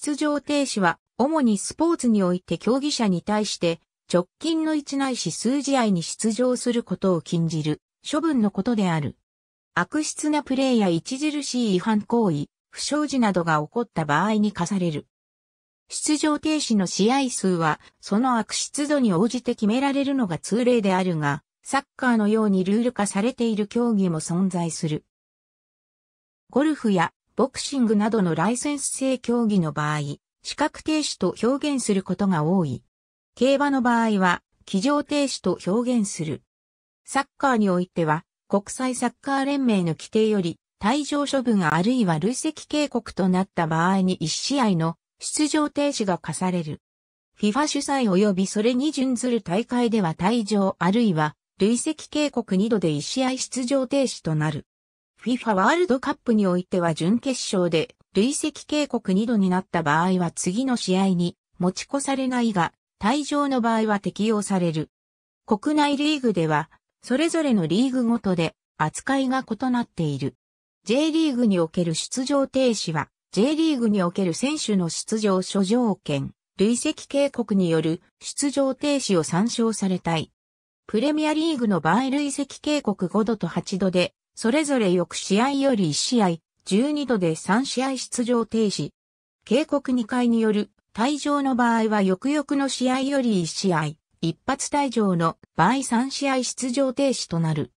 出場停止は、主にスポーツにおいて競技者に対して、直近の1ないし数試合に出場することを禁じる、処分のことである。悪質なプレーや著しい違反行為、不祥事などが起こった場合に課される。出場停止の試合数は、その悪質度に応じて決められるのが通例であるが、サッカーのようにルール化されている競技も存在する。ゴルフやボクシングなどのライセンス制競技の場合、資格停止と表現することが多い。競馬の場合は、騎乗停止と表現する。サッカーにおいては、国際サッカー連盟の規定より、退場処分あるいは累積警告となった場合に1試合の出場停止が課される。FIFA 主催及びそれに準ずる大会では退場あるいは累積警告2度で1試合出場停止となる。FIFA ワールドカップにおいては準決勝で累積警告2度になった場合は次の試合に持ち越されないが、退場の場合は適用される。国内リーグでは、それぞれのリーグごとで扱いが異なっている。J リーグにおける出場停止は、J リーグにおける選手の出場諸条件、累積警告による出場停止を参照されたい。プレミアリーグの場合累積警告5度と8度でそれぞれ翌試合より1試合、12度で3試合出場停止。警告2回による退場の場合は翌々の試合より1試合、一発退場の場合3試合出場停止となる。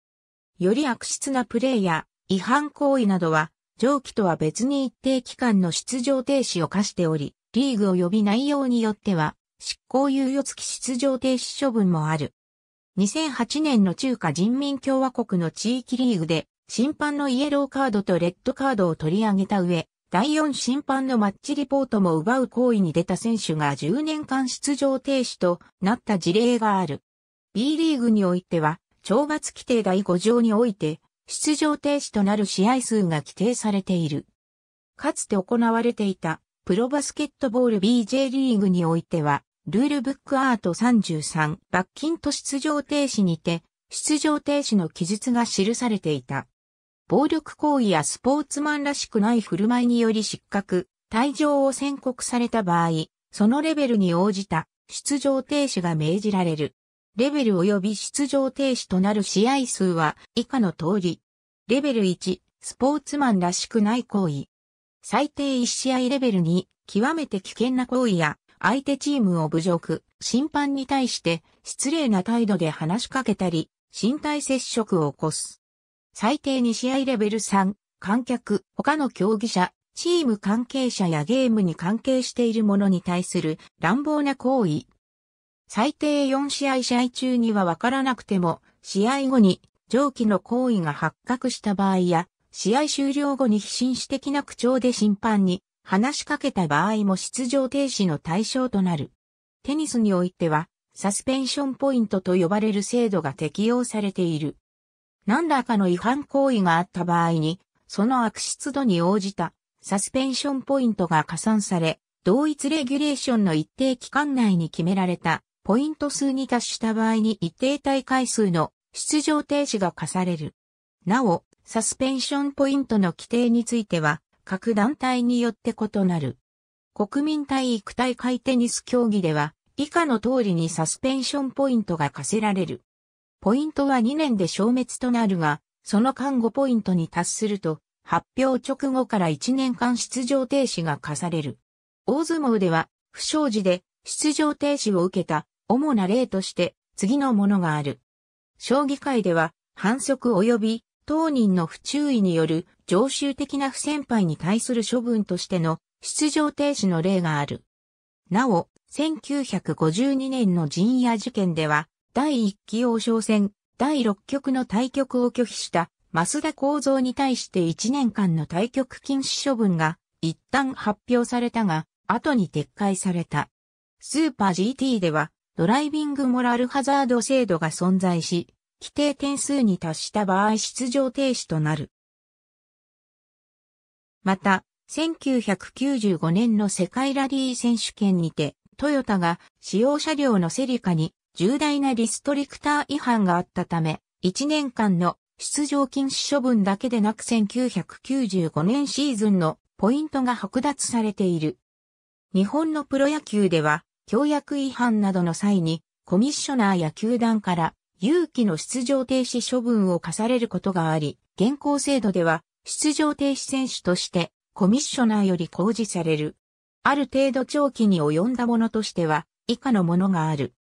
より悪質なプレーや違反行為などは、上記とは別に一定期間の出場停止を課しており、リーグ及び内容によっては、執行猶予付き出場停止処分もある。2008年の中華人民共和国の地域リーグで、審判のイエローカードとレッドカードを取り上げた上、第4審判のマッチリポートも奪う行為に出た選手が10年間出場停止となった事例がある。B リーグにおいては、懲罰規定第5条において、出場停止となる試合数が規定されている。かつて行われていた、プロバスケットボール BJ リーグにおいては、ルールブックアート33、罰金と出場停止にて、出場停止の記述が記されていた。暴力行為やスポーツマンらしくない振る舞いにより失格、退場を宣告された場合、そのレベルに応じた出場停止が命じられる。レベル及び出場停止となる試合数は以下の通り。レベル1、スポーツマンらしくない行為。最低1試合レベル2、極めて危険な行為や、相手チームを侮辱、審判に対して失礼な態度で話しかけたり、身体接触を起こす。最低2試合レベル3、観客、他の競技者、チーム関係者やゲームに関係している者に対する乱暴な行為。最低4試合試合中にはわからなくても、試合後に上記の行為が発覚した場合や、試合終了後に非紳士的な口調で審判に話しかけた場合も出場停止の対象となる。テニスにおいては、サスペンションポイントと呼ばれる制度が適用されている。何らかの違反行為があった場合に、その悪質度に応じたサスペンションポイントが加算され、同一レギュレーションの一定期間内に決められたポイント数に達した場合に一定大会数の出場停止が課される。なお、サスペンションポイントの規定については、各団体によって異なる。国民体育大会テニス競技では、以下の通りにサスペンションポイントが課せられる。ポイントは2年で消滅となるが、その間5ポイントに達すると、発表直後から1年間出場停止が課される。大相撲では、不祥事で出場停止を受けた主な例として次のものがある。将棋界では、反則及び当人の不注意による常習的な不先輩に対する処分としての出場停止の例がある。なお、1952年の陣屋事件では、第1期王将戦第6局の対局を拒否した増田幸三に対して1年間の対局禁止処分が一旦発表されたが、後に撤回された。スーパー GT ではドライビングモラルハザード制度が存在し、規定点数に達した場合出場停止となる。また、1995年の世界ラリー選手権にて、トヨタが使用車両のセリカに重大なリストリクター違反があったため、1年間の出場禁止処分だけでなく1995年シーズンのポイントが剥奪されている。日本のプロ野球では、協約違反などの際に、コミッショナーや球団から有期の出場停止処分を課されることがあり、現行制度では出場停止選手としてコミッショナーより公示される。ある程度長期に及んだものとしては以下のものがある。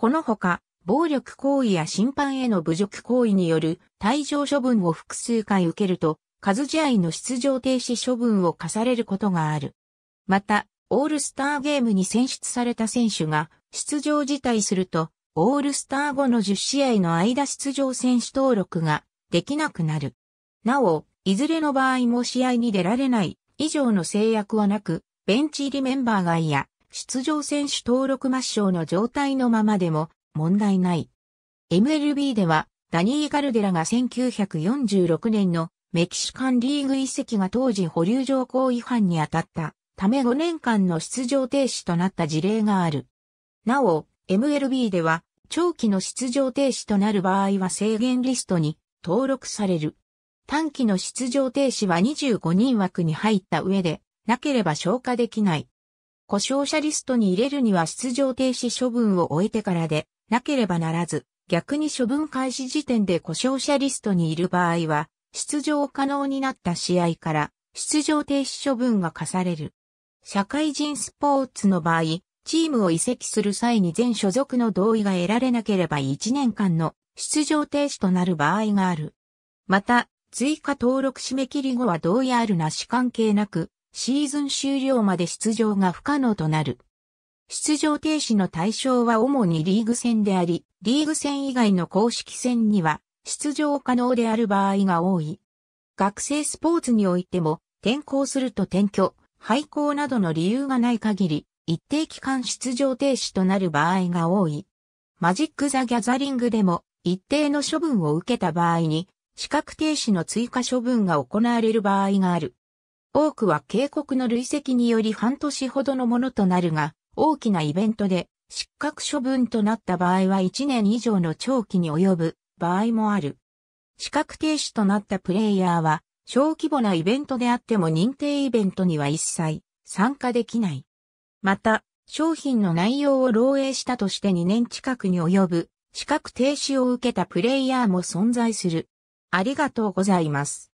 このほか、暴力行為や審判への侮辱行為による退場処分を複数回受けると、数試合の出場停止処分を課されることがある。また、オールスターゲームに選出された選手が出場辞退すると、オールスター後の10試合の間出場選手登録ができなくなる。なお、いずれの場合も試合に出られない以上の制約はなく、ベンチ入りメンバー外や出場選手登録抹消の状態のままでも問題ない。MLB では、ダニー・ガルデラが1946年のメキシカンリーグ遺跡が当時保留条項違反に当たったため5年間の出場停止となった事例がある。なお、MLB では長期の出場停止となる場合は制限リストに登録される。短期の出場停止は25人枠に入った上でなければ消化できない。故障者リストに入れるには出場停止処分を終えてからで、なければならず、逆に処分開始時点で故障者リストにいる場合は、出場可能になった試合から、出場停止処分が課される。社会人スポーツの場合、チームを移籍する際に全所属の同意が得られなければ1年間の出場停止となる場合がある。また、追加登録締め切り後は同意あるなし関係なく、シーズン終了まで出場が不可能となる。出場停止の対象は主にリーグ戦であり、リーグ戦以外の公式戦には出場可能である場合が多い。学生スポーツにおいても、転校すると転居、廃校などの理由がない限り、一定期間出場停止となる場合が多い。マジック・ザ・ギャザリングでも、一定の処分を受けた場合に、資格停止の追加処分が行われる場合がある。多くは警告の累積により半年ほどのものとなるが、大きなイベントで失格処分となった場合は1年以上の長期に及ぶ場合もある。資格停止となったプレイヤーは、小規模なイベントであっても認定イベントには一切参加できない。また、商品の内容を漏洩したとして2年近くに及ぶ資格停止を受けたプレイヤーも存在する。ありがとうございます。